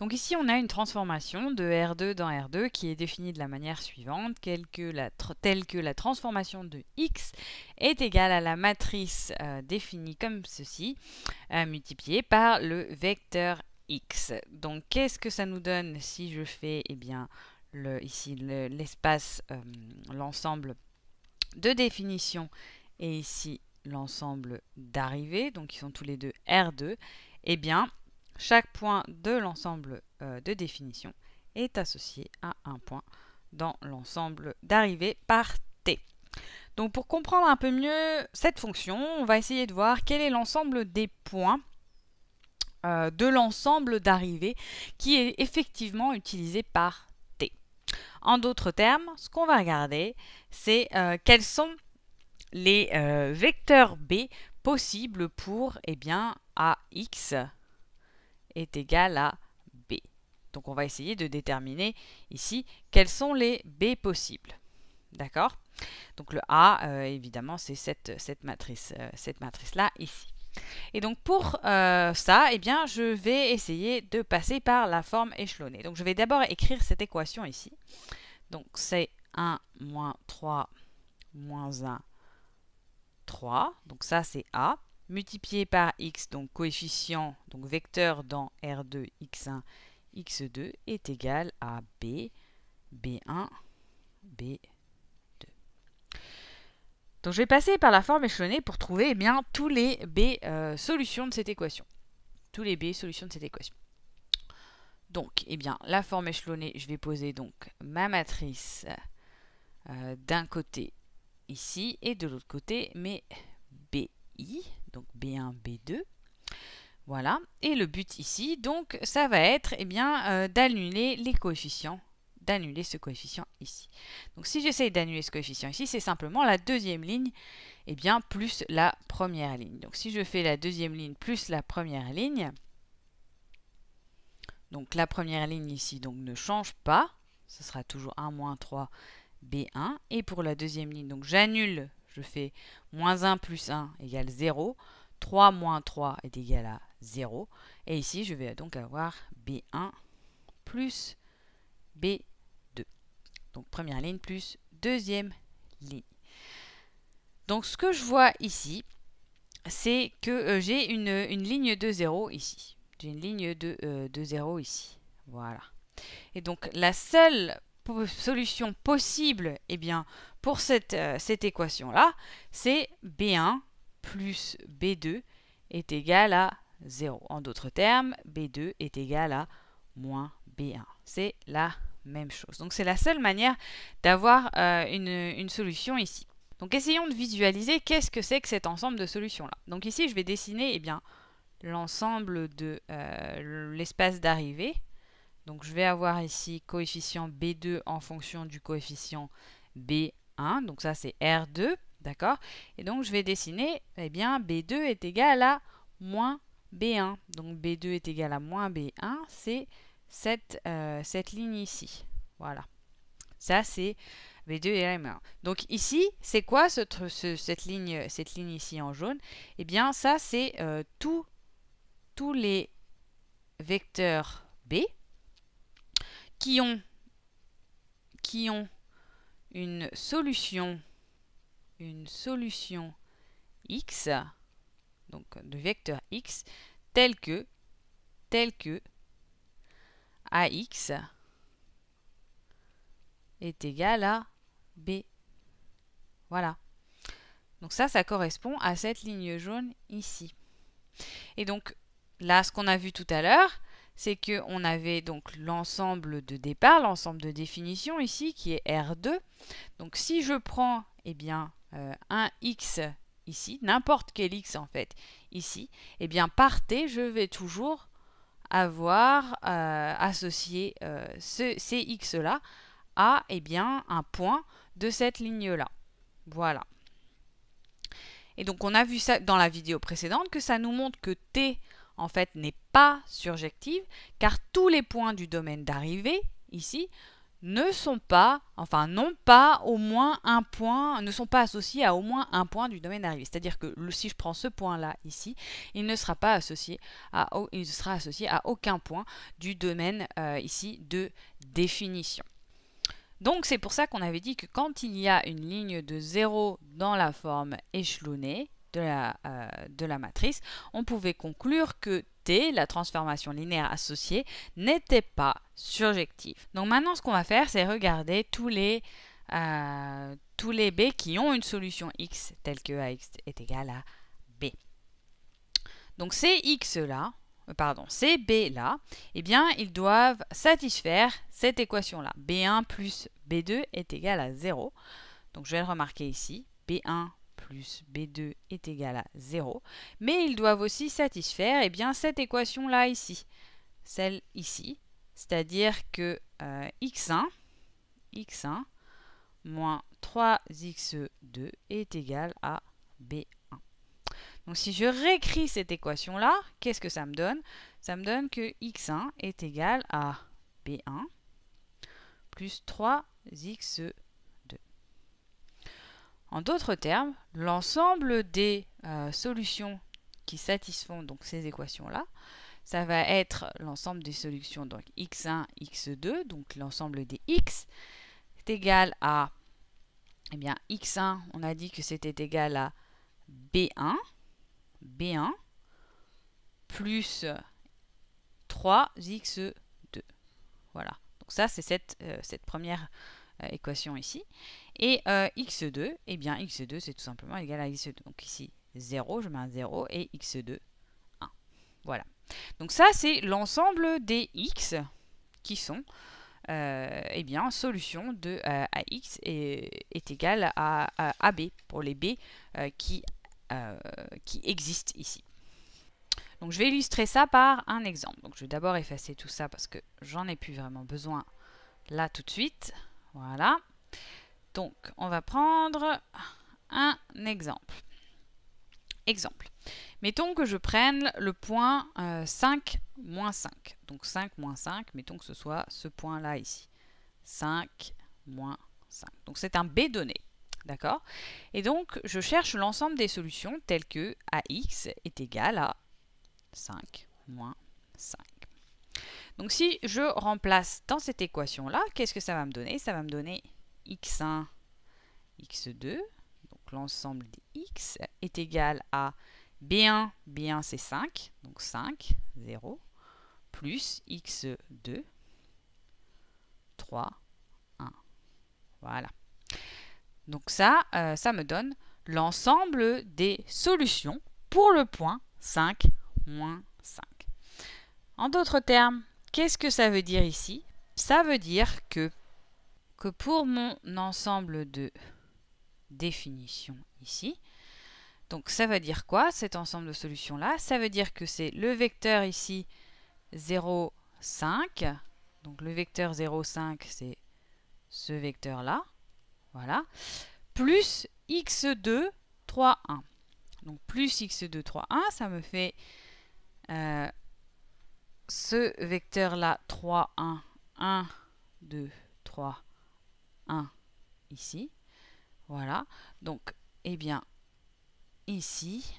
Donc ici, on a une transformation de R2 dans R2 qui est définie de la manière suivante, telle que la, transformation de X est égale à la matrice euh, définie comme ceci, euh, multipliée par le vecteur X. Donc qu'est-ce que ça nous donne si je fais eh bien, ici l'espace, euh, l'ensemble de définition et ici l'ensemble d'arrivée, donc ils sont tous les deux R2, eh bien chaque point de l'ensemble euh, de définition est associé à un point dans l'ensemble d'arrivée par t. Donc pour comprendre un peu mieux cette fonction, on va essayer de voir quel est l'ensemble des points euh, de l'ensemble d'arrivée qui est effectivement utilisé par t. En d'autres termes, ce qu'on va regarder, c'est euh, quels sont les vecteurs b possibles pour eh bien, ax est égal à B. Donc on va essayer de déterminer ici quels sont les B possibles. D'accord Donc le A, euh, évidemment, c'est cette, euh, cette matrice-là ici. Et donc pour euh, ça, eh bien, je vais essayer de passer par la forme échelonnée. Donc je vais d'abord écrire cette équation ici. Donc c'est 1 moins 3 moins 1, 3. Donc ça c'est A multiplié par x, donc coefficient, donc vecteur dans R2, x1, x2, est égal à b, b1, b2. Donc je vais passer par la forme échelonnée pour trouver eh bien, tous les b euh, solutions de cette équation. Tous les b solutions de cette équation. Donc, eh bien, la forme échelonnée, je vais poser donc ma matrice euh, d'un côté ici et de l'autre côté mes BI donc B1, B2. Voilà. Et le but ici, donc, ça va être eh bien, euh, d'annuler les coefficients, d'annuler ce coefficient ici. Donc, si j'essaye d'annuler ce coefficient ici, c'est simplement la deuxième ligne eh bien, plus la première ligne. Donc, si je fais la deuxième ligne plus la première ligne, donc la première ligne ici donc, ne change pas, ce sera toujours 1 3 B1. Et pour la deuxième ligne, donc j'annule je fais moins 1 plus 1 égale 0. 3 moins 3 est égal à 0. Et ici, je vais donc avoir B1 plus B2. Donc première ligne plus deuxième ligne. Donc ce que je vois ici, c'est que euh, j'ai une, ligne de 0 ici. J'ai une ligne de, euh, de 0 ici. Voilà. Et donc la seule solution possible eh bien, pour cette, euh, cette équation-là, c'est B1 plus B2 est égal à 0. En d'autres termes, B2 est égal à moins B1. C'est la même chose. Donc c'est la seule manière d'avoir euh, une, solution ici. Donc essayons de visualiser qu'est-ce que c'est que cet ensemble de solutions-là. Donc ici, je vais dessiner eh bien l'ensemble de euh, l'espace d'arrivée donc je vais avoir ici coefficient B2 en fonction du coefficient B1. Donc ça c'est R2, d'accord Et donc je vais dessiner, eh bien B2 est égal à moins B1. Donc B2 est égal à moins B1, c'est euh, cette, ligne ici. Voilà. Ça c'est B2 et M1. Donc ici, c'est quoi cette, ligne, ici en jaune Eh bien ça c'est euh, tous les vecteurs B qui ont, qui ont une solution, une solution x, donc de vecteur x, tel que, tel que ax est égal à b. Voilà. Donc ça, ça correspond à cette ligne jaune ici. Et donc, là, ce qu'on a vu tout à l'heure, c'est qu'on avait donc l'ensemble de départ, l'ensemble de définition ici, qui est R2. Donc si je prends eh bien, euh, un X ici, n'importe quel X en fait, ici, eh bien par T, je vais toujours avoir euh, associé euh, ce, ces X-là à eh bien, un point de cette ligne-là. Voilà. Et donc on a vu ça dans la vidéo précédente que ça nous montre que T en fait, n'est pas surjective, car tous les points du domaine d'arrivée, ici, ne sont pas, enfin non pas au moins un point, ne sont pas associés à au moins un point du domaine d'arrivée. C'est-à-dire que si je prends ce point-là ici, il ne sera pas associé à, il sera associé à aucun point du domaine euh, ici de définition. Donc c'est pour ça qu'on avait dit que quand il y a une ligne de 0 dans la forme échelonnée, euh, de la, matrice, on pouvait conclure que T, la transformation linéaire associée, n'était pas surjective. Donc maintenant, ce qu'on va faire, c'est regarder tous les, euh, tous les B qui ont une solution X telle que AX est égale à B. Donc ces X là, euh, pardon, ces B là, eh bien, ils doivent satisfaire cette équation là. B1 plus B2 est égal à 0. Donc je vais le remarquer ici. B1 plus B2 est égal à 0. Mais ils doivent aussi satisfaire eh bien, cette équation-là ici, celle ici. C'est-à-dire que x1, euh, x1 moins 3x2 est égal à b1. Donc si je réécris cette équation-là, qu'est-ce que ça me donne Ça me donne que x1 est égal à b1 plus 3x2 en d'autres termes, l'ensemble des euh, solutions qui satisfont donc ces équations-là, ça va être l'ensemble des solutions donc x1, x2, donc l'ensemble des x, est égal à, eh bien, x1, on a dit que c'était égal à b1, b1, plus 3x2. Voilà. Donc ça, c'est cette, euh, première euh, équation ici. Et euh, x2, et eh bien x2 c'est tout simplement égal à x2. Donc ici 0, je mets un 0 et x2 1. Voilà. Donc ça c'est l'ensemble des x qui sont euh, eh bien, solution de AX euh, est, égal à, AB pour les B euh, qui, qui existent ici. Donc je vais illustrer ça par un exemple. Donc je vais d'abord effacer tout ça parce que j'en ai plus vraiment besoin là tout de suite. Voilà. Donc, on va prendre un exemple. Exemple. Mettons que je prenne le point 5 euh, moins 5. Donc 5 moins 5, mettons que ce soit ce point-là ici. 5 moins 5. Donc c'est un B donné. D'accord Et donc je cherche l'ensemble des solutions telles que AX est égal à 5 moins 5. Donc si je remplace dans cette équation-là, qu'est-ce que ça va me donner Ça va me donner x1, x2, donc l'ensemble des x est égal à b1, b1 c'est 5, donc 5, 0, plus x2, 3, 1. Voilà. Donc ça, euh, ça me donne l'ensemble des solutions pour le point 5, moins 5. En d'autres termes, qu'est-ce que ça veut dire ici Ça veut dire que que pour mon ensemble de définitions ici, donc ça veut dire quoi cet ensemble de solutions là Ça veut dire que c'est le vecteur ici 0, 5. Donc le vecteur 0, 5 c'est ce vecteur là. Voilà. Plus x2, 3, 1. Donc plus x2, 3, 1 ça me fait euh, ce vecteur là 3, 1, 1, 2, 3, 1 ici. Voilà. Donc, et eh bien, ici,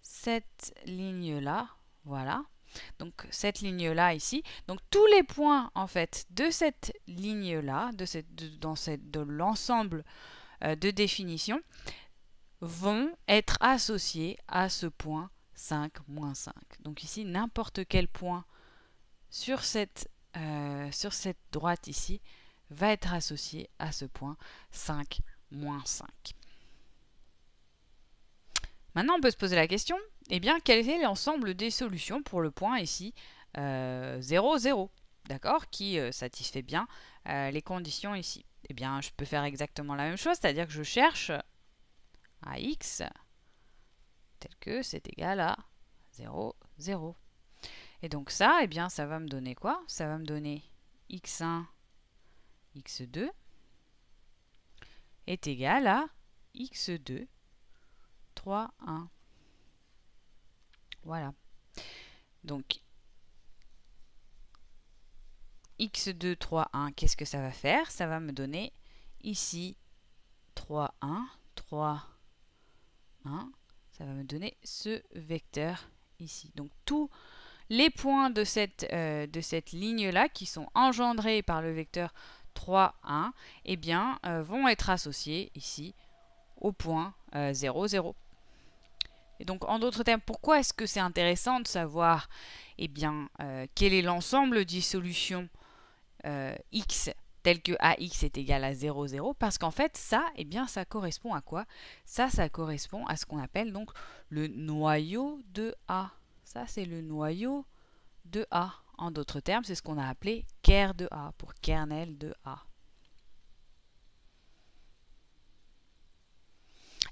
cette ligne-là, voilà. Donc, cette ligne-là ici. Donc, tous les points, en fait, de cette ligne-là, de, cette, dans cette, de l'ensemble euh, de définition, vont être associés à ce point 5, moins 5. Donc ici, n'importe quel point sur cette euh, sur cette droite ici va être associé à ce point 5 moins 5. Maintenant, on peut se poser la question, eh bien, quel est l'ensemble des solutions pour le point ici euh, 0, 0, d'accord, qui euh, satisfait bien euh, les conditions ici Eh bien, je peux faire exactement la même chose, c'est-à-dire que je cherche à x tel que c'est égal à 0, 0. Et donc ça, eh bien, ça va me donner quoi Ça va me donner x1, x2 est égal à x2, 3, 1. Voilà. Donc, x2, 3, 1, qu'est-ce que ça va faire Ça va me donner ici 3, 1, 3, 1. Ça va me donner ce vecteur ici. Donc, tout les points de cette, euh, de cette ligne-là, qui sont engendrés par le vecteur 3, 1, eh bien, euh, vont être associés ici au point 0, euh, 0. Et donc, en d'autres termes, pourquoi est-ce que c'est intéressant de savoir eh bien, quel est l'ensemble des solutions x tel que ax est égal à 0, 0, parce qu'en fait, ça, eh bien, ça correspond à quoi Ça, ça correspond à ce qu'on appelle donc le noyau de A. Ça, c'est le noyau de A. En d'autres termes, c'est ce qu'on a appelé ker de A pour kernel de A.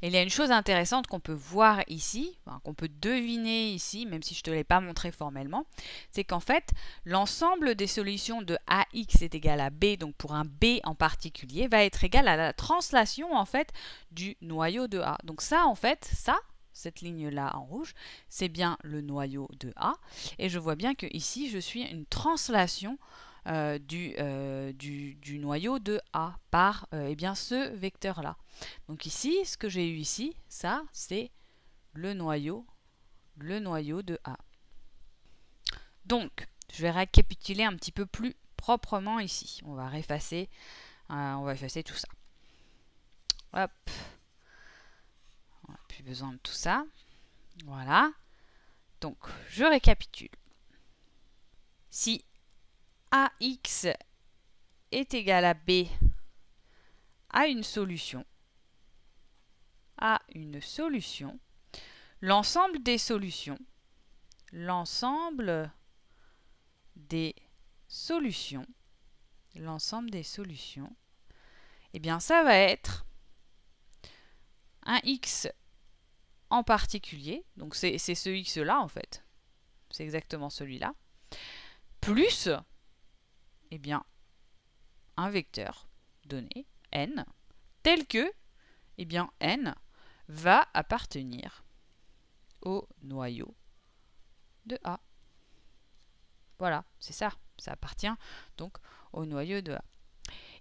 Et il y a une chose intéressante qu'on peut voir ici, qu'on peut deviner ici, même si je ne te l'ai pas montré formellement, c'est qu'en fait, l'ensemble des solutions de AX est égal à B, donc pour un B en particulier, va être égal à la translation en fait du noyau de A. Donc ça, en fait, ça, cette ligne-là en rouge, c'est bien le noyau de A. Et je vois bien que ici, je suis une translation euh, euh, du, noyau de A par euh, eh bien, ce vecteur-là. Donc ici, ce que j'ai eu ici, ça, c'est le noyau, le noyau de A. Donc, je vais récapituler un petit peu plus proprement ici. On va effacer, on va effacer tout ça. Hop, besoin de tout ça. Voilà. Donc, je récapitule. Si AX est égal à B à une solution, à une solution, l'ensemble des solutions, l'ensemble des solutions, l'ensemble des solutions, eh bien ça va être un x en particulier, donc c'est ce x-là en fait, c'est exactement celui-là, plus, eh bien, un vecteur donné, n, tel que, eh bien, n va appartenir au noyau de A. Voilà, c'est ça, ça appartient donc au noyau de A.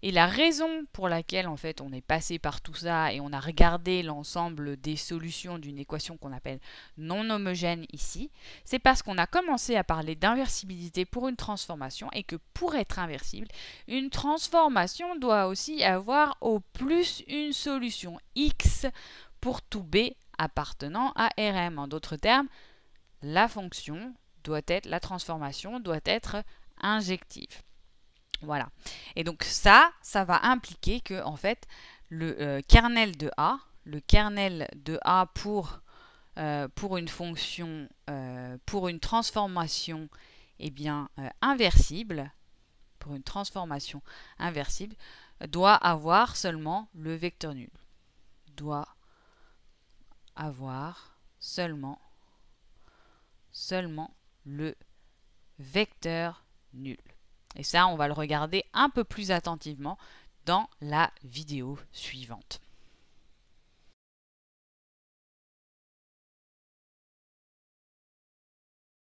Et la raison pour laquelle en fait on est passé par tout ça et on a regardé l'ensemble des solutions d'une équation qu'on appelle non homogène ici, c'est parce qu'on a commencé à parler d'inversibilité pour une transformation et que pour être inversible, une transformation doit aussi avoir au plus une solution x pour tout b appartenant à Rm. En d'autres termes, la fonction doit être, la transformation doit être injective. Voilà. Et donc ça, ça va impliquer que en fait le euh, kernel de A, le kernel de A pour, euh, pour une fonction, euh, pour une transformation eh bien, inversible, pour une transformation inversible, doit avoir seulement le vecteur nul. Doit avoir seulement, seulement le vecteur nul. Et ça, on va le regarder un peu plus attentivement dans la vidéo suivante.